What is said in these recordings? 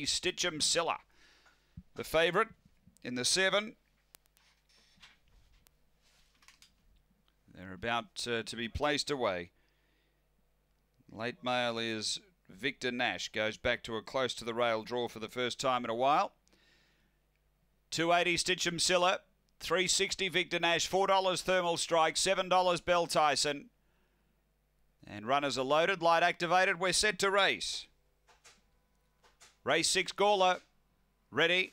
Stitchum Silla, the favourite in the seven. They're about uh, to be placed away. Late mail is Victor Nash. Goes back to a close to the rail draw for the first time in a while. 280 Stitchem Silla. 360 Victor Nash. $4 Thermal Strike. $7 Bell Tyson. And runners are loaded. Light activated. We're set to race. Race six, Gawler. Ready.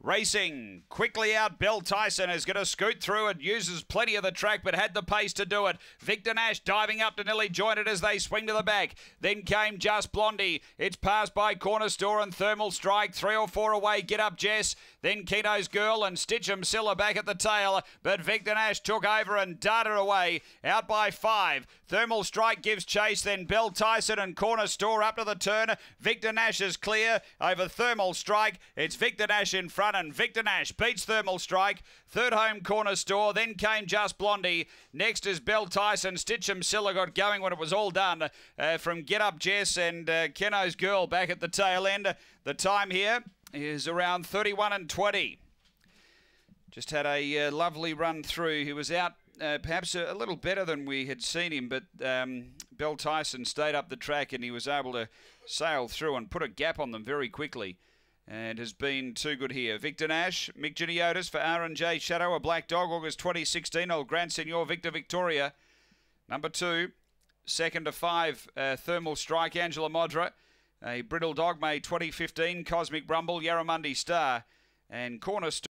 Racing quickly out. Bill Tyson is going to scoot through and uses plenty of the track, but had the pace to do it. Victor Nash diving up to nearly join it as they swing to the back. Then came Just Blondie. It's passed by Corner Store and Thermal Strike. Three or four away. Get up, Jess. Then Keno's Girl and Stitchem Silla back at the tail, but Victor Nash took over and darted away. Out by five. Thermal Strike gives chase. Then Bill Tyson and Corner Store up to the turn. Victor Nash is clear over Thermal Strike. It's Victor Nash in front and Victor Nash beats Thermal Strike. Third home corner store. Then came Just Blondie. Next is Bell Tyson. Stitchem Silla got going when it was all done uh, from Get Up Jess and uh, Keno's Girl back at the tail end. The time here is around 31 and 20. Just had a uh, lovely run through. He was out uh, perhaps a, a, little better than we had seen him, but um, Bell Tyson stayed up the track and he was able to sail through and put a gap on them very quickly and has been too good here. Victor Nash, Mick Giniotis for R&J Shadow, a black dog, August 2016, old Grand Senior Victor Victoria. Number two, second to five, uh, Thermal Strike, Angela Modra. A Brittle Dog, May 2015, Cosmic Rumble, Yarramundi Star, and Cornerstone.